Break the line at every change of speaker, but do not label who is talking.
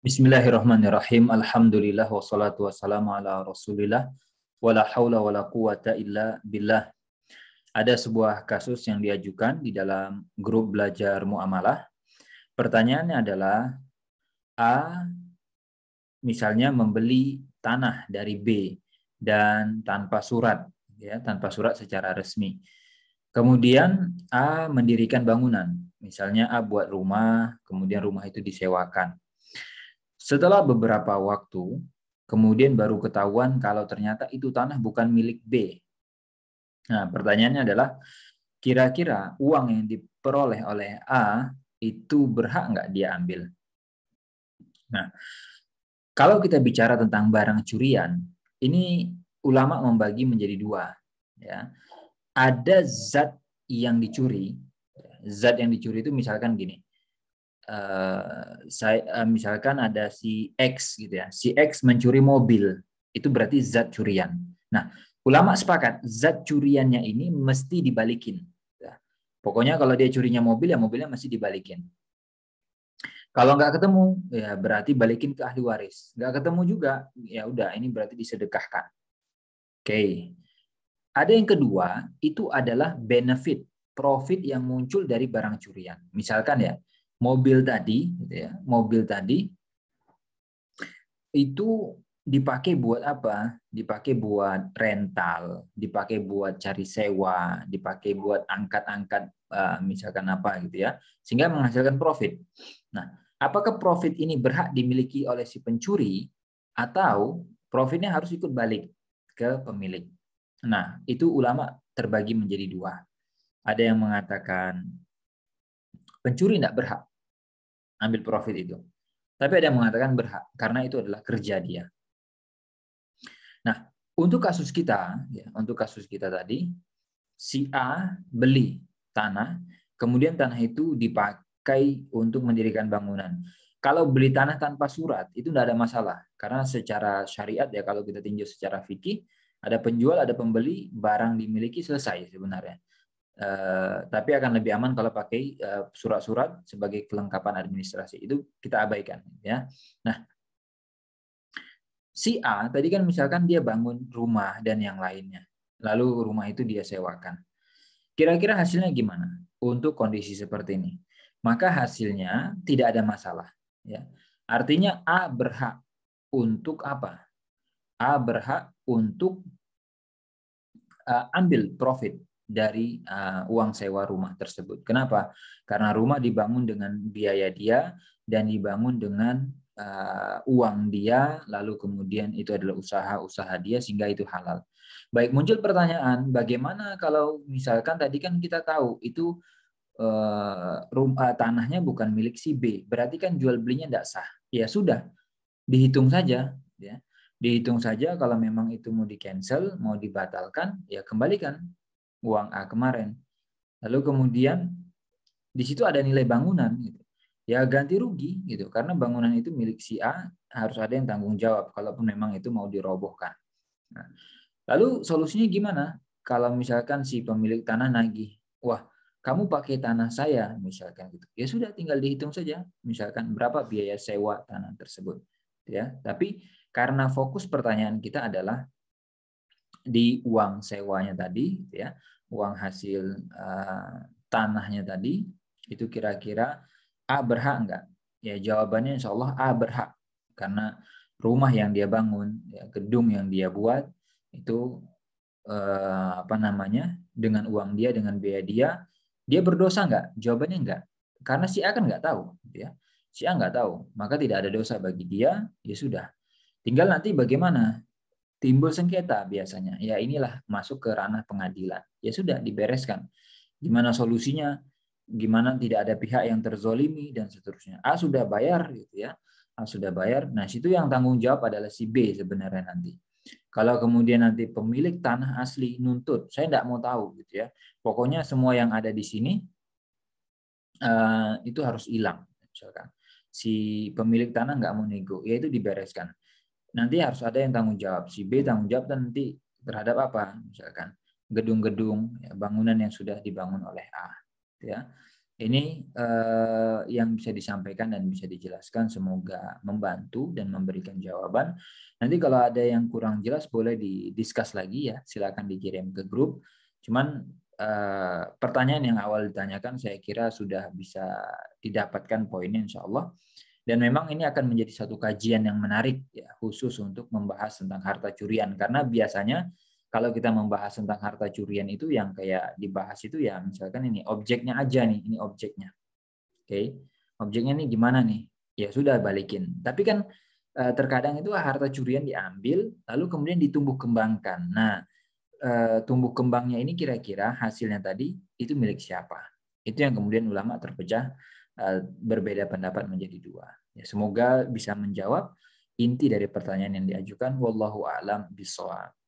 Bismillahirrahmanirrahim. Alhamdulillah wassalatu wassalamu ala Rasulillah wala haula wala quwata illa billah. Ada sebuah kasus yang diajukan di dalam grup belajar muamalah. Pertanyaannya adalah A misalnya membeli tanah dari B dan tanpa surat ya, tanpa surat secara resmi. Kemudian A mendirikan bangunan. Misalnya A buat rumah, kemudian rumah itu disewakan setelah beberapa waktu, kemudian baru ketahuan kalau ternyata itu tanah bukan milik B. Nah, pertanyaannya adalah, kira-kira uang yang diperoleh oleh A itu berhak nggak dia ambil? Nah, kalau kita bicara tentang barang curian, ini ulama membagi menjadi dua. Ya. Ada zat yang dicuri, zat yang dicuri itu misalkan gini, Eh, saya eh, misalkan ada si X gitu ya, si X mencuri mobil, itu berarti zat curian. Nah, ulama sepakat zat curiannya ini mesti dibalikin. Ya. Pokoknya kalau dia curinya mobil ya mobilnya mesti dibalikin. Kalau nggak ketemu, ya berarti balikin ke ahli waris. Nggak ketemu juga, ya udah ini berarti disedekahkan. Oke. Ada yang kedua, itu adalah benefit, profit yang muncul dari barang curian. Misalkan ya, mobil tadi, gitu ya, mobil tadi itu dipakai buat apa? Dipakai buat rental, dipakai buat cari sewa, dipakai buat angkat-angkat eh, misalkan apa gitu ya, sehingga menghasilkan profit. Nah, apakah profit ini berhak dimiliki oleh si pencuri atau profitnya harus ikut balik ke pemilik? Nah, itu ulama terbagi menjadi dua. Ada yang mengatakan pencuri tidak berhak ambil profit itu. Tapi ada yang mengatakan berhak karena itu adalah kerja dia. Nah, untuk kasus kita, ya, untuk kasus kita tadi, si A beli tanah, kemudian tanah itu dipakai untuk mendirikan bangunan. Kalau beli tanah tanpa surat itu tidak ada masalah karena secara syariat ya kalau kita tinjau secara fikih ada penjual ada pembeli barang dimiliki selesai sebenarnya. Eh, tapi akan lebih aman kalau pakai eh, surat-surat sebagai kelengkapan administrasi itu kita abaikan ya nah si A tadi kan misalkan dia bangun rumah dan yang lainnya lalu rumah itu dia sewakan kira-kira hasilnya gimana untuk kondisi seperti ini maka hasilnya tidak ada masalah ya artinya A berhak untuk apa A berhak untuk eh, ambil profit dari uh, uang sewa rumah tersebut. Kenapa? Karena rumah dibangun dengan biaya dia dan dibangun dengan uh, uang dia, lalu kemudian itu adalah usaha-usaha dia sehingga itu halal. Baik, muncul pertanyaan, bagaimana kalau misalkan tadi kan kita tahu itu uh, eh, rumah tanahnya bukan milik si B, berarti kan jual belinya tidak sah. Ya sudah, dihitung saja, ya dihitung saja kalau memang itu mau di cancel, mau dibatalkan, ya kembalikan uang A kemarin. Lalu kemudian di situ ada nilai bangunan gitu. Ya ganti rugi gitu karena bangunan itu milik si A harus ada yang tanggung jawab kalaupun memang itu mau dirobohkan. Nah, lalu solusinya gimana? Kalau misalkan si pemilik tanah nagih, wah kamu pakai tanah saya misalkan gitu. Ya sudah tinggal dihitung saja misalkan berapa biaya sewa tanah tersebut ya. Tapi karena fokus pertanyaan kita adalah di uang sewanya tadi, gitu ya, uang hasil uh, tanahnya tadi, itu kira-kira A berhak enggak? Ya jawabannya insya Allah A berhak karena rumah yang dia bangun, ya, gedung yang dia buat itu uh, apa namanya dengan uang dia, dengan biaya dia, dia berdosa enggak? Jawabannya enggak. karena si A kan enggak tahu, gitu ya. Si A enggak tahu, maka tidak ada dosa bagi dia, ya sudah. Tinggal nanti bagaimana timbul sengketa biasanya. Ya inilah masuk ke ranah pengadilan. Ya sudah dibereskan. Gimana solusinya? Gimana tidak ada pihak yang terzolimi dan seterusnya. A sudah bayar gitu ya. A sudah bayar. Nah, situ yang tanggung jawab adalah si B sebenarnya nanti. Kalau kemudian nanti pemilik tanah asli nuntut, saya tidak mau tahu gitu ya. Pokoknya semua yang ada di sini eh, itu harus hilang misalkan. Si pemilik tanah nggak mau nego, ya itu dibereskan nanti harus ada yang tanggung jawab. Si B tanggung jawab nanti terhadap apa? Misalkan gedung-gedung, ya, bangunan yang sudah dibangun oleh A. Ya. Ini eh, yang bisa disampaikan dan bisa dijelaskan. Semoga membantu dan memberikan jawaban. Nanti kalau ada yang kurang jelas boleh didiskus lagi ya. Silakan dikirim ke grup. Cuman eh, pertanyaan yang awal ditanyakan saya kira sudah bisa didapatkan poinnya insya Allah. Dan memang ini akan menjadi satu kajian yang menarik ya, khusus untuk membahas tentang harta curian karena biasanya kalau kita membahas tentang harta curian itu yang kayak dibahas itu ya misalkan ini objeknya aja nih, ini objeknya. Oke. Okay. Objeknya ini gimana nih? Ya sudah balikin. Tapi kan eh, terkadang itu harta curian diambil lalu kemudian ditumbuh kembangkan. Nah, eh, tumbuh kembangnya ini kira-kira hasilnya tadi itu milik siapa? Itu yang kemudian ulama terpecah Eh, berbeda pendapat menjadi dua. Ya, semoga bisa menjawab inti dari pertanyaan yang diajukan. Wallahu a'lam bishawab.